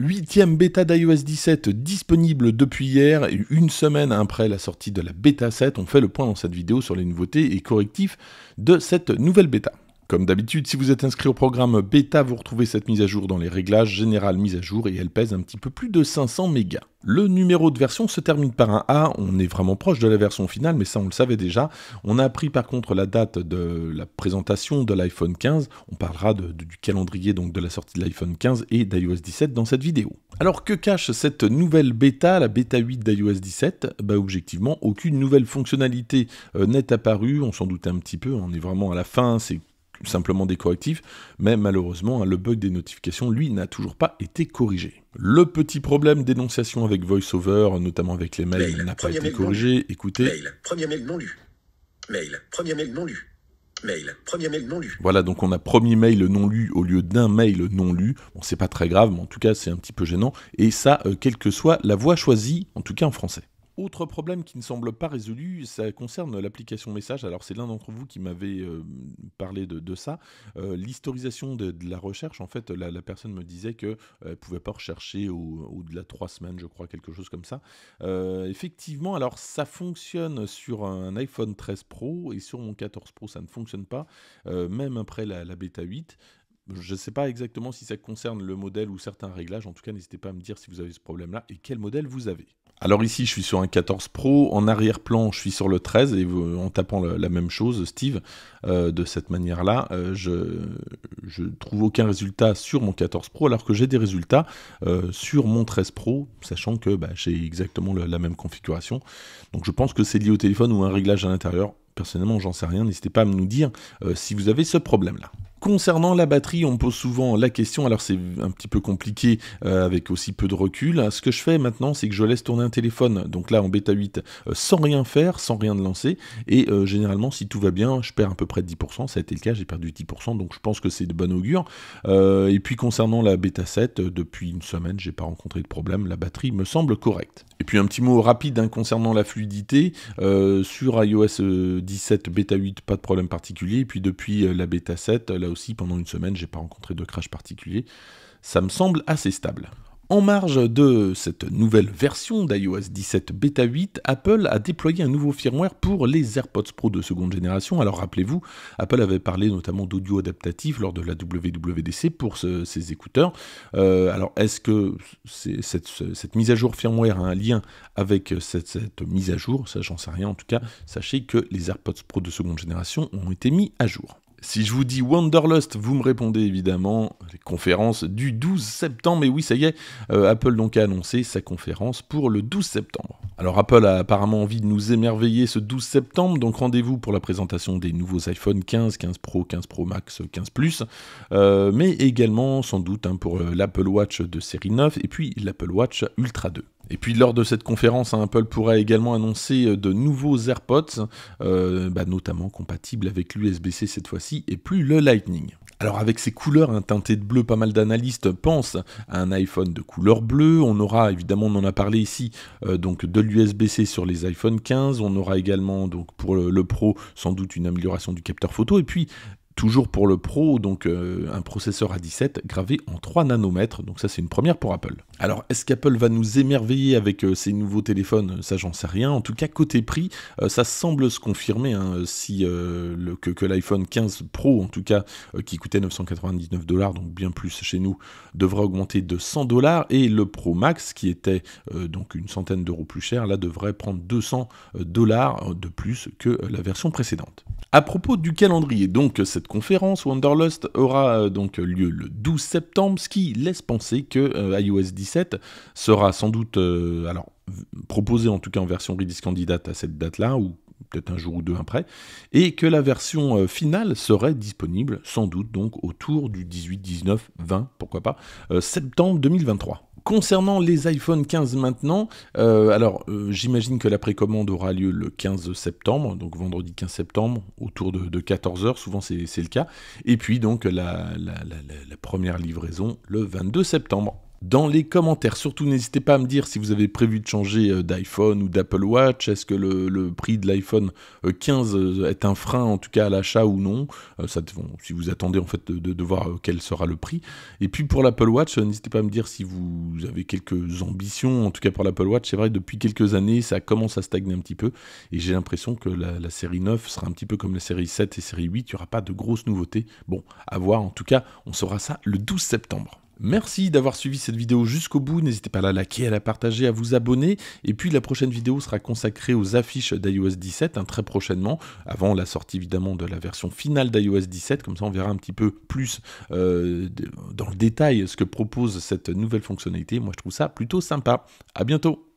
Huitième bêta d'iOS 17 disponible depuis hier, et une semaine après la sortie de la bêta 7. On fait le point dans cette vidéo sur les nouveautés et correctifs de cette nouvelle bêta. Comme d'habitude, si vous êtes inscrit au programme bêta, vous retrouvez cette mise à jour dans les réglages général mise à jour et elle pèse un petit peu plus de 500 mégas. Le numéro de version se termine par un A, on est vraiment proche de la version finale, mais ça on le savait déjà. On a appris par contre la date de la présentation de l'iPhone 15, on parlera du calendrier donc de la sortie de l'iPhone 15 et d'iOS 17 dans cette vidéo. Alors que cache cette nouvelle bêta, la bêta 8 d'iOS 17 Bah objectivement, aucune nouvelle fonctionnalité euh, n'est apparue, on s'en doute un petit peu, on est vraiment à la fin, c'est simplement des correctifs, mais malheureusement, hein, le bug des notifications, lui, n'a toujours pas été corrigé. Le petit problème d'énonciation avec VoiceOver, notamment avec les mails, n'a pas été corrigé. Écoutez. Mail, premier mail non lu. Mail, premier mail non lu. Mail, premier mail non lu. Voilà, donc on a premier mail non lu au lieu d'un mail non lu. Bon, c'est pas très grave, mais en tout cas, c'est un petit peu gênant. Et ça, euh, quelle que soit la voix choisie, en tout cas en français. Autre problème qui ne semble pas résolu, ça concerne l'application message. Alors c'est l'un d'entre vous qui m'avait euh, parlé de, ça. Euh, l'historisation de, la recherche, en fait, la, personne me disait qu'elle euh, ne pouvait pas rechercher au-delà de trois semaines, je crois, quelque chose comme ça. effectivement, alors ça fonctionne sur un iPhone 13 Pro et sur mon 14 Pro, ça ne fonctionne pas, même après la bêta 8. Je ne sais pas exactement si ça concerne le modèle ou certains réglages. En tout cas, n'hésitez pas à me dire si vous avez ce problème-là et quel modèle vous avez. Alors ici, je suis sur un 14 Pro. En arrière-plan, je suis sur le 13. Et en tapant la, même chose, Steve, euh, de cette manière-là, euh, je, ne trouve aucun résultat sur mon 14 Pro, alors que j'ai des résultats euh, sur mon 13 Pro, sachant que bah, j'ai exactement la même configuration. Donc je pense que c'est lié au téléphone ou un réglage à l'intérieur. Personnellement, j'en sais rien. N'hésitez pas à nous dire si vous avez ce problème-là. Concernant la batterie, on pose souvent la question, alors c'est un petit peu compliqué euh, avec aussi peu de recul. Ce que je fais maintenant, c'est que je laisse tourner un téléphone, donc là en bêta 8, euh, sans rien faire, sans rien de lancer. Et euh, généralement, si tout va bien, je perds à peu près 10%. Ça a été le cas, j'ai perdu 10%, donc je pense que c'est de bon augure. et puis concernant la bêta 7, depuis une semaine, j'ai pas rencontré de problème. La batterie me semble correcte. Et puis un petit mot rapide hein, concernant la fluidité. sur iOS 17 bêta 8, pas de problème particulier. Et puis depuis la bêta 7, la aussi, pendant une semaine, j'ai pas rencontré de crash particulier. Ça me semble assez stable. En marge de cette nouvelle version d'iOS 17 Beta 8, Apple a déployé un nouveau firmware pour les AirPods Pro de seconde génération. Alors rappelez-vous, Apple avait parlé notamment d'audio adaptatif lors de la WWDC pour ces écouteurs. Euh, alors est-ce que cette, mise à jour firmware a un lien avec cette, cette mise à jour Ça, j'en sais rien. En tout cas, sachez que les AirPods Pro de seconde génération ont été mis à jour. Si je vous dis Wanderlust, vous me répondez évidemment les conférences du 12 septembre. Et oui, ça y est, euh, Apple donc a annoncé sa conférence pour le 12 septembre. Alors Apple a apparemment envie de nous émerveiller ce 12 septembre, donc rendez-vous pour la présentation des nouveaux iPhone 15, 15 Pro, 15 Pro Max, 15 Plus, euh, mais également sans doute hein, pour euh, l'Apple Watch de série 9 et puis l'Apple Watch Ultra 2. Et puis lors de cette conférence, hein, Apple pourra également annoncer de nouveaux AirPods, bah, notamment compatibles avec l'USB-C cette fois-ci et plus le Lightning. Alors avec ces couleurs un teintées de bleu, pas mal d'analystes pensent à un iPhone de couleur bleue. On aura évidemment, on en a parlé ici, euh, donc de l'USB-C sur les iPhone 15. On aura également donc pour le, Pro sans doute une amélioration du capteur photo. Et puis toujours pour le Pro, donc euh, un processeur A17 gravé en 3 nanomètres. Donc ça c'est une première pour Apple. Alors est-ce qu'Apple va nous émerveiller avec euh, ces ses nouveaux téléphones Ça j'en sais rien. En tout cas côté prix, euh, ça semble se confirmer hein, si que, que l'iPhone 15 Pro en tout cas qui coûtait 999 dollars, donc bien plus chez nous, devrait augmenter de 100 dollars et le Pro Max qui était donc une centaine d'euros plus cher, là devrait prendre 200 dollars de plus que la version précédente. À propos du calendrier, donc cette conférence Wanderlust aura euh, donc lieu le 12 septembre, ce qui laisse penser que euh, iOS 17 sera sans doute euh, alors proposé en tout cas en version Redis candidate à cette date-là ou peut-être un jour ou deux après, et que la version finale serait disponible sans doute donc autour du 18, 19, 20, pourquoi pas, septembre 2023. Concernant les iPhone 15 maintenant, euh, alors euh, j'imagine que la précommande aura lieu le 15 septembre, donc vendredi 15 septembre, autour de, 14h, souvent c'est le cas. Et puis donc la première livraison le 22 septembre dans les commentaires. Surtout, n'hésitez pas à me dire si vous avez prévu de changer euh, d'iPhone ou d'Apple Watch. Est-ce que le, prix de l'iPhone 15 euh, euh, est un frein, en tout cas à l'achat ou non Si vous attendez en fait de, voir quel sera le prix. Et puis pour l'Apple Watch, n'hésitez pas à me dire si vous avez quelques ambitions, en tout cas pour l'Apple Watch. C'est vrai, depuis quelques années, ça commence à stagner un petit peu. Et j'ai l'impression que la, série 9 sera un petit peu comme la série 7 et série 8. Il n'y aura pas de grosses nouveautés. Bon, à voir. En tout cas, on saura ça le 12 septembre. Merci d'avoir suivi cette vidéo jusqu'au bout, n'hésitez pas à la liker, à la partager, à vous abonner, et puis la prochaine vidéo sera consacrée aux affiches d'iOS 17, hein, très prochainement, avant la sortie évidemment de la version finale d'iOS 17, comme ça on verra un petit peu plus euh, dans le détail ce que propose cette nouvelle fonctionnalité, moi je trouve ça plutôt sympa, à bientôt